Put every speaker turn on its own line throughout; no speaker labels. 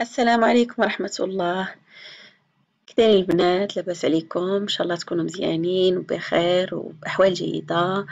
السلام عليكم ورحمة الله كدايرين البنات لاباس عليكم ان شاء الله تكونوا مزيانين وبخير وباحوال جيده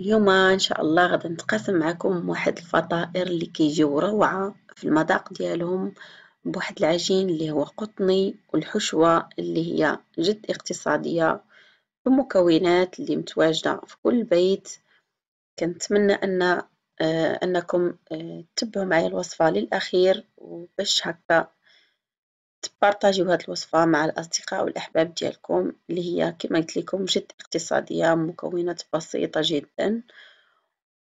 اليوم ان شاء الله غادي نتقاسم معكم واحد الفطائر اللي كيجيو روعه في المذاق ديالهم بواحد العجين اللي هو قطني والحشوه اللي هي جد اقتصاديه بمكونات اللي متواجده في كل بيت كنتمنى ان آه، أنكم آه، تبعوا معي الوصفة للأخير وباش هكا تبارطاجيو هاد الوصفة مع الأصدقاء والأحباب ديالكم اللي هي كما قلت لكم جد اقتصادية مكونات بسيطة جدا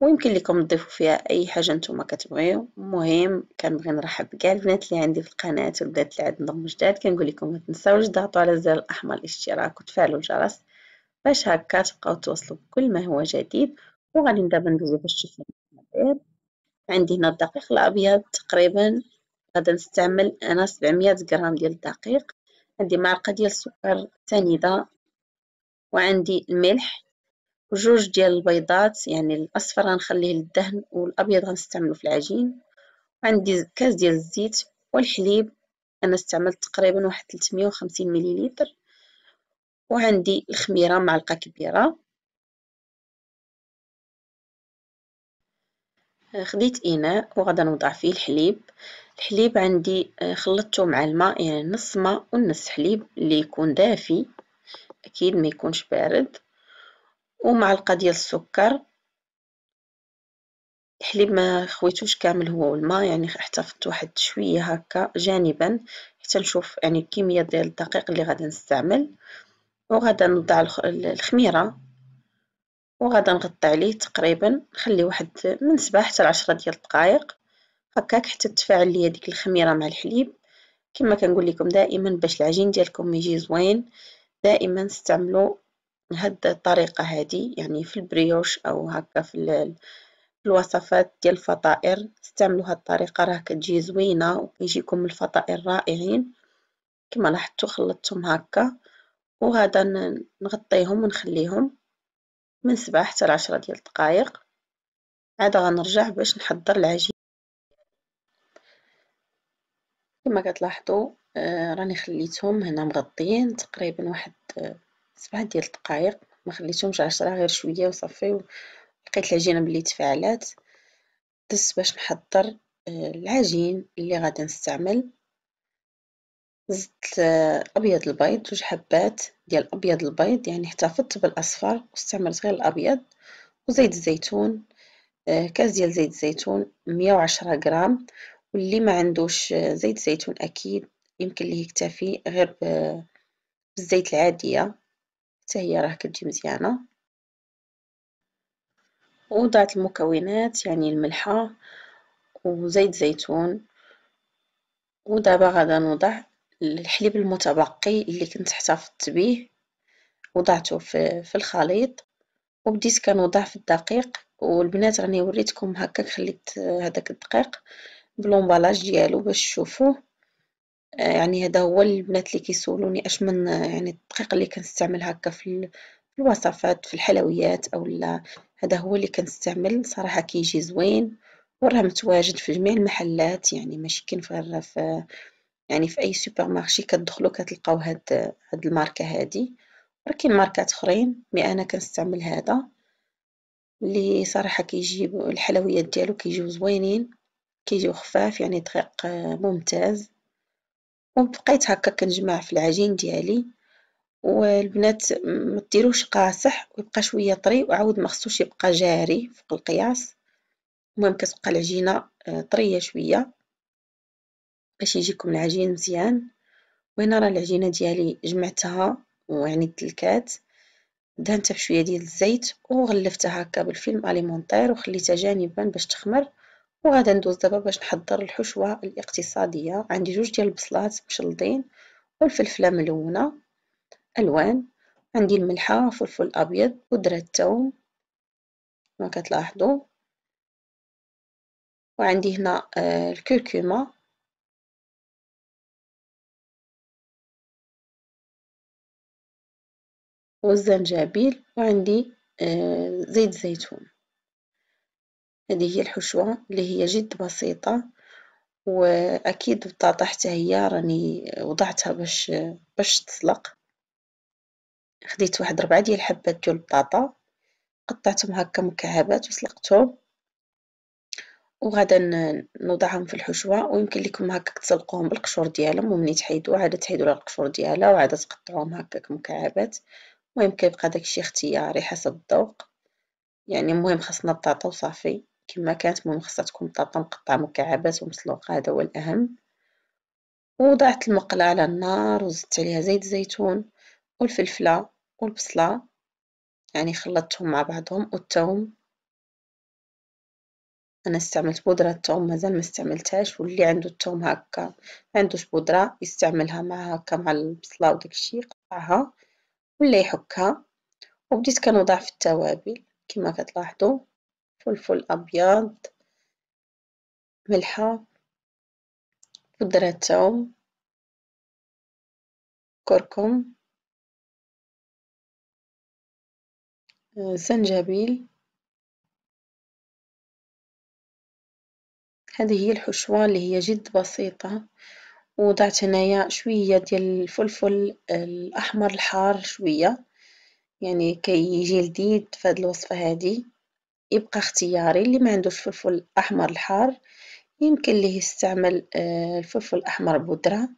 ويمكن لكم تضيفوا فيها أي حاجة نتوما كتبغيو المهم كنبغي نرحب بكاع البنات اللي عندي في القناة والبنات اللي عندهم جداد كنقول لكم ما تنساوش تضغطوا على الزر الأحمر الاشتراك وتفعلوا الجرس باش هكا تبقاو توصلوا بكل ما هو جديد وغادي نبدا ندوزو باش تشوفوا الحساب عندي هنا الدقيق الابيض تقريبا غادي نستعمل انا 700 غرام ديال الدقيق عندي معلقه ديال السكر سنيده وعندي الملح وجوج ديال البيضات يعني الاصفر غنخليه للدهن والابيض غنستعملو في العجين وعندي كاس ديال الزيت والحليب انا استعملت تقريبا واحد 350
مليلتر وعندي الخميره معلقه كبيره آه، خديت اناء وغادا نوضع فيه
الحليب الحليب عندي آه، خلطته مع الماء يعني نص ماء ونص حليب اللي يكون دافي اكيد ما يكونش بارد ومعلقه ديال السكر الحليب ما خويتوش كامل هو والماء يعني احتفظت واحد شويه هكا جانبا حتى نشوف يعني الكميه ديال الدقيق اللي غادي نستعمل وغادا نوضع الخميره وغادا نغطي عليه تقريبا نخليه واحد من سبعة حتى لعشرة ديال الدقائق هكاك حتى تفاعل ليا ديك الخميره مع الحليب كما كنقول لكم دائما باش العجين ديالكم يجي زوين دائما استعملوا هاد الطريقه هادي يعني في البريوش او هكا في الوصفات ديال الفطائر استعملوا هاد الطريقه راه كتجي زوينه وكيجيكم الفطائر رائعين كما لاحظتوا خلطتهم هكا وغادا نغطيهم ونخليهم من سبعة حتى لعشرة ديال الدقائق عاد غنرجع باش نحضر العجين كما كتلاحظوا آه، راني خليتهم هنا مغطيين تقريبا واحد آه، سبعة ديال الدقائق ما خليتهمش عشرة غير شويه وصافي لقيت العجينه ملي تفاعلات دزت باش نحضر آه، العجين اللي غادي نستعمل زدت آه، أبيض البيض جوج حبات ديال أبيض البيض يعني احتفظت بالأصفر واستعملت غير الأبيض وزيت الزيتون آه، كاس ديال زيت الزيتون مية وعشرة غرام واللي ما عندوش آه، زيت زيتون أكيد يمكن ليه يكتفي غير بالزيت العادية حتى هي راه كتجي مزيانة وضعت المكونات يعني الملحة وزيت زيتون ودابا غادا نوضع الحليب المتبقي اللي كنت احتفظت به وضعته في, في الخليط وبديت كنوضع في الدقيق والبنات راني وريتكم هكا خليت هذاك الدقيق بلومبالاج ديالو باش تشوفوه آه، يعني هذا هو البنات اللي كيسولوني اش من يعني الدقيق اللي كنستعمل هكا في الوصفات في الحلويات اولا هذا هو اللي كنستعمل صراحه كيجي زوين وراه متواجد في جميع المحلات يعني ماشي كاين غير في يعني في أي سوبر مارشي كتدخلو كتلقاو هاد هاد الماركة هادي ولكن ماركات خرين مي أنا كنستعمل هذا اللي صراحة كيجيب الحلويات ديالو كيجيو زوينين كيجيو خفاف يعني دقيق آه، ممتاز وبقيت هكا كنجمع في العجين ديالي والبنات ما ديروش قاصح ويبقى شويه طري وعاود ما يبقى جاري فوق القياس المهم كتبقى العجينه آه، طريه شويه باش يجيكم العجين مزيان وهنا راه العجينة ديالي جمعتها ويعني دلكات دهنتها بشوية ديال الزيت وغلفتها هكا بالفيلم اليمونطير وخليتها جانبا باش تخمر وغادا ندوز دابا باش نحضر الحشوة الاقتصادية عندي جوج ديال البصلات مشلضين والفلفلة ملونة الوان عندي الملحة فلفل ابيض بودرة الثوم
كما كتلاحظوا وعندي هنا آه، الكركمة والزنجبيل وعندي آه، زيت
زيتون هذه هي الحشوة اللي هي جد بسيطة وأكيد البطاطا حتى هي راني وضعتها باش باش تسلق خديت واحد ربعة ديال الحبات ديال البطاطا قطعتهم هكا مكعبات وسلقتهم وغادا نوضعهم في الحشوة ويمكن لكم هكا تسلقوهم بالقشور ديالهم ومني تحيدوا عاد تحيدوا القشور ديالها وعادة تقطعوهم هكاك مكعبات المهم كيبقى داكشي اختياري حسب الذوق يعني المهم خاصنا بطاطا وصافي كما كانت المهم خاصها تكون بطاطا مقطعه مكعبات ومسلوقه هذا هو الاهم وضعت المقله على النار وزدت عليها زيت الزيتون والفلفله والبصله يعني خلطتهم مع بعضهم والثوم انا استعملت بودره الثوم مازال ما استعملتهاش واللي عنده الثوم هكا عندوش بودره يستعملها مع هكا مع البصله وداكشي يقطعها ولا يحكها وبديت كنوضع في التوابل كما
كتلاحظوا فلفل ابيض ملحه بودره ثوم كركم آه، زنجبيل هذه هي الحشوة
اللي هي جد بسيطة وضعت هنايا شوية ديال الفلفل الأحمر الحار شوية يعني كيجي كي لذيذ في هاد الوصفة هادي يبقى اختياري اللي ما عندوش فلفل احمر الحار يمكن ليه يستعمل آه، الفلفل الأحمر بودرة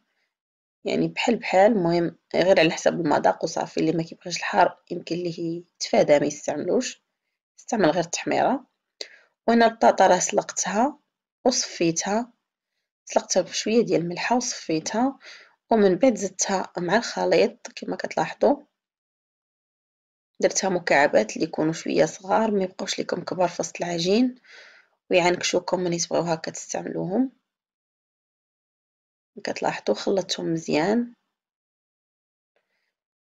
يعني بحال بحال المهم غير على حسب المذاق وصافي اللي ما كيبغيش الحار يمكن ليه يتفادى ما يستعملوش استعمل غير التحميره وانا البطاطا راه سلقتها وصفيتها سلقتها بشوية ديال الملحة وصفيتها ومن بعد زدتها مع الخليط كما كتلاحظوا درتها مكعبات اللي يكونوا شويه صغار ما يبقاوش لكم كبار في وسط العجين ويعنكشوكم ملي تبغيو هكا تستعملوهم كتلاحظوا خلطتهم مزيان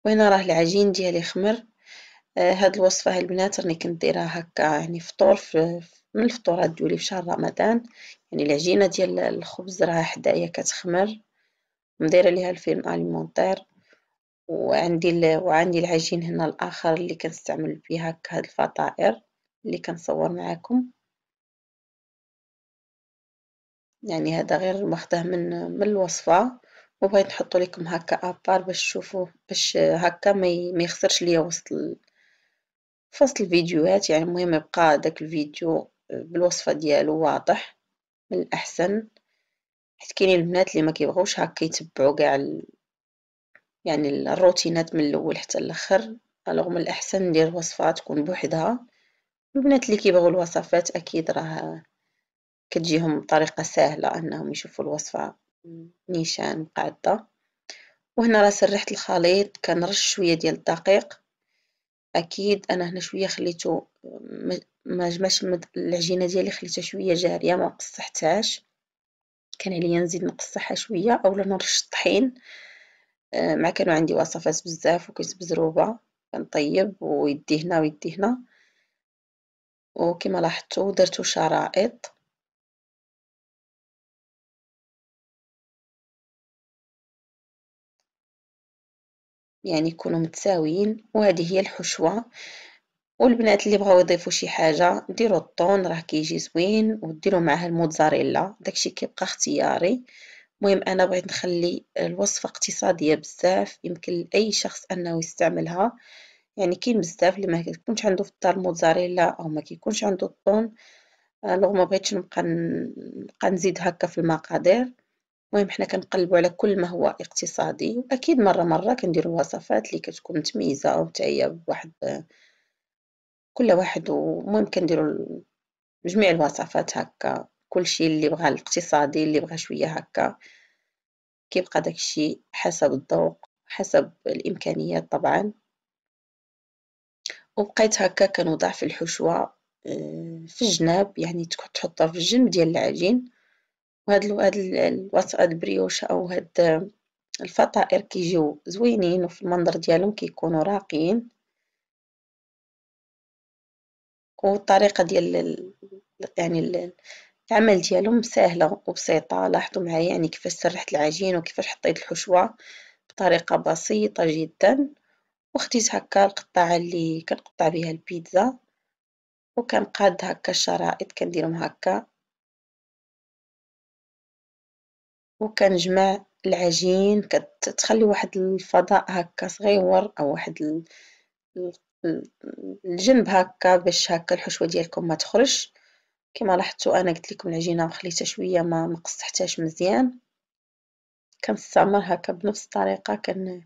وهنا راه العجين ديالي خمر آه، هاد الوصفه البنات راني كنديرها هكا يعني فطور في من الفطورات ديالي في شهر رمضان يعني العجينة ديال الخبز راها حدايا كتخمر مدايره ليها الفيلم اليمونتير وعندي وعندي العجين هنا الاخر اللي كنستعمل بها هاد الفطائر اللي كنصور معاكم يعني هذا غير واخداه من من الوصفه وبغيت نحطو لكم هكا ابار باش تشوفوا باش هكا ما يخسرش ليا وسط ال... في وسط الفيديوهات يعني المهم يبقى داك الفيديو بالوصفة ديالو واضح من الأحسن حيت كاينين البنات اللي ما كيبغوش هكا يتبعوا كاع ال... يعني الروتينات من الاول حتى الاخر الوغ من الاحسن ندير وصفه تكون بوحدها البنات اللي كيبغوا الوصفات اكيد راه كتجيهم بطريقه سهله انهم يشوفوا الوصفه نيشان قاعده وهنا راه سرحت الخليط كنرش شويه ديال الدقيق اكيد انا هنا شويه خليته ما جماش العجينه ديالي خليتها شويه جاريه ما قصحتهاش كان عليا نزيد نقصحها شويه اولا نرش الطحين آه مع كانوا عندي وصفات بزاف وكنت بزروبه كنطيب ويدي هنا ويدي هنا
وكما لاحظتوا درتو شرائط يعني يكونوا متساويين وهذه هي الحشوه والبنات اللي بغاو يضيفوا
شي حاجه ديروا الطون راه كيجي زوين وديروا معاه الموتزاريلا داكشي كيبقى اختياري المهم انا بغيت نخلي الوصفه اقتصاديه بزاف يمكن لاي شخص انه يستعملها يعني كاين بزاف اللي ما كيكونش عنده في الدار موتزاريلا او ما كيكونش عنده الطون آه، لو ما بغيتش نبقى نبقى نزيد هكا في المقادير المهم حنا كنقلبوا على كل ما هو اقتصادي واكيد مره مره كنديروا وصفات اللي كتكون متميزه او حتى بواحد كل واحد وممكن نديرو جميع الوصفات هكا كلشي اللي بغا الاقتصادي اللي بغا شوية هكا كيبقى داكشي حسب الذوق حسب الامكانيات طبعا وبقيت هكا كنوضع في الحشوة آه، في الجناب يعني تحطها في الجنب ديال العجين وهاد هاد الوصفة هاد البريوش او هاد الفطائر كيجيو زوينين وفي المنظر ديالهم كيكونوا راقيين والطريقة ديال يعني العمل ديالهم سهلة وبسيطة لاحظوا معايا يعني كيفاش سرحت العجين وكيفاش حطيت الحشوة بطريقة بسيطة جدا وخديت هكا القطاعة اللي كنقطع بها البيتزا
وكنقاد هكا الشرائط كنديرهم هكا وكنجمع العجين كتخلي واحد الفضاء
هكا صغير او واحد الجنب هكا باش هكا الحشوه ديالكم ما تخرجش كما لاحظتوا انا قلت لكم العجينه خليتها شويه ما مقصحتهاش مزيان كنستعمل هكا بنفس الطريقه كن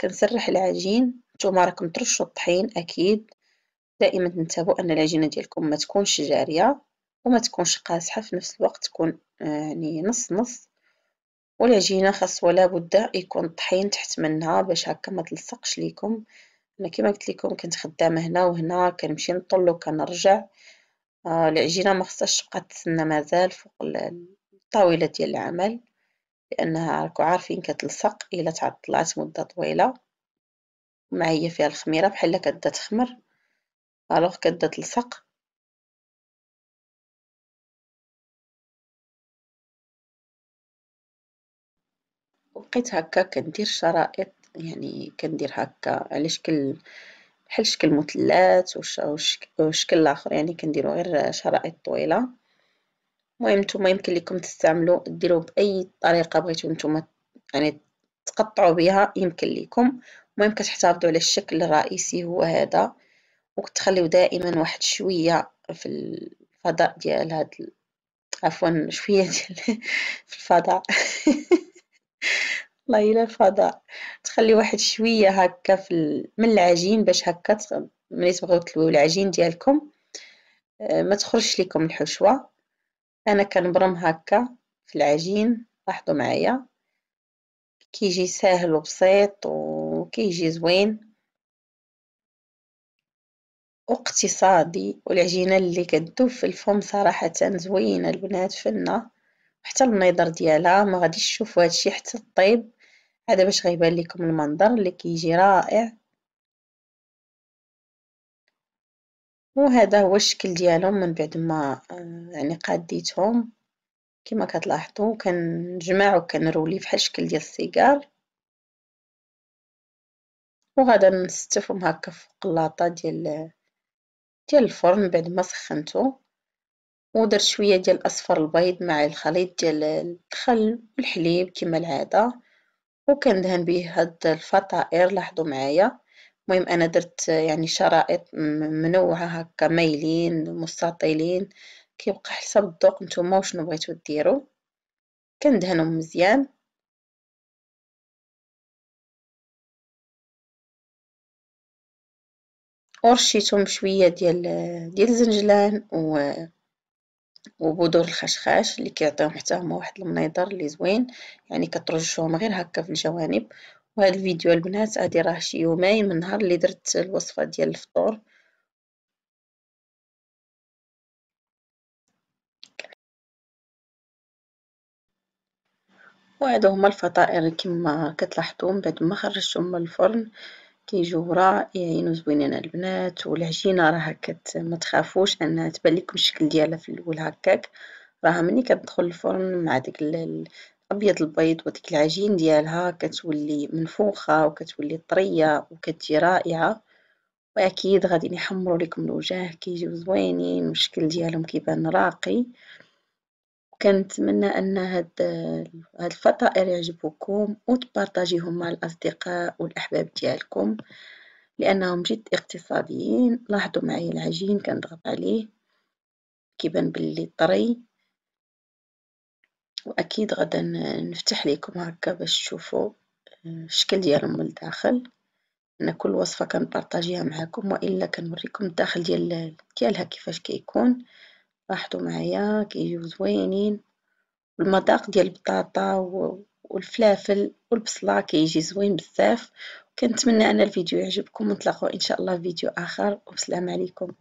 كنسرح العجين نتوما راكم ترشوا الطحين اكيد دائما تنتبهوا ان العجينه ديالكم ما تكونش جاريه وما تكونش قاسحه في نفس الوقت تكون يعني نص نص والعجينه خاص ولا بد يكون الطحين تحت منها باش هكا ما تلصقش ليكم انا كيما قلت لكم كنت خدامه هنا وهنا كنمشي نطل وكنرجع آه العجينه ما خصهاش تبقى تسنى مازال فوق الطاوله ديال العمل لانها راكم عارفين كتلصق الا تعطلات مده طويله
معايا فيها الخميره بحال كدا تخمر الوغ كدا تلصق وبقيت هكا كندير شرائط يعني
كندير هكا على شكل بحال شكل مثلث وشكل الاخر يعني كنديرو غير شرائط طويله المهم نتوما يمكن لكم تستعملوا ديروا باي طريقه بغيتو نتوما يعني تقطعوا بها يمكن لكم المهم كتحتفظوا على الشكل الرئيسي هو هذا وكتخليو دائما واحد شويه في الفضاء ديال هاد عفوا شويه ديال في الفضاء الله الا الفضاء تخلي واحد شويه هكا في من العجين باش هكا ملي تبغيو تلويو العجين ديالكم آه، ما تخرجش لكم الحشوه انا كنبرم هكا في العجين لاحظوا معايا كيجي ساهل وبسيط وكيجي زوين اقتصادي والعجينه اللي كتذوب في الفم صراحه زوينه البنات فنه حتى النظر ديالها ما غاديش تشوفوا هادشي حتى الطيب هذا باش غيبان لكم المنظر اللي كيجي رائع وهذا هو الشكل ديالهم من بعد ما آه، يعني قاديتهم كما كتلاحظوا كنجمع وكنرولي بحال الشكل ديال السيجار وغادا نستفهم هكا فوق اللاطه ديال ديال الفرن بعد ما سخنته ودرت شويه ديال الاصفر البيض مع الخليط ديال الدخل والحليب كما العاده وكان دهن بيه هاد الفطائر لاحظوا معايا مهم انا درت يعني شرائط منوعه هكا مايلين
مستطيلين كيبقى حسب الذوق نتوما وشنو بغيتو ديروا كندهنهم مزيان ورشيتهم شويه ديال ديال
الزنجلان و وبذور الخشخاش اللي كيعطيهم حتى هما واحد المنظر اللي زوين يعني كترشهم غير هكا في الجوانب وهذا الفيديو البنات هادي
راه شي يومين من نهار اللي درت الوصفه ديال الفطور وهادو هما الفطائر كما كتلاحظوا من بعد ما خرجتهم من الفرن
كيجيو رائعين وزوينين البنات والعجينة راها كت متخافوش انها تبان ليكم الشكل ديالها في الاول هكاك راها ملي كتدخل الفرن مع داك الابيض البيض وديك العجين ديالها كتولي منفوخة وكتولي طرية وكتجي رائعة واكيد غادي يحمروا لكم الوجه كيجيو زوينين والشكل ديالهم كيبان راقي كنتمنى أن هاد هاد الفطائر يعجبوكم وتبارطاجيهم مع الأصدقاء والأحباب ديالكم لأنهم جد اقتصاديين لاحظوا معايا العجين كنضغط عليه كيبان بلي طري وأكيد غدا نفتح ليكم هكا باش تشوفوا آه، الشكل ديالهم من الداخل أنا كل وصفة كنبارطاجيها معاكم وإلا كنوريكم الداخل ديال- ديالها كيفاش كيكون. راحتوا معايا كيجيو زوينين المذاق ديال البطاطا والفلافل والبصله كيجي زوين بزاف كنتمنى ان الفيديو يعجبكم ونتلاقاو ان شاء الله في فيديو اخر والسلام عليكم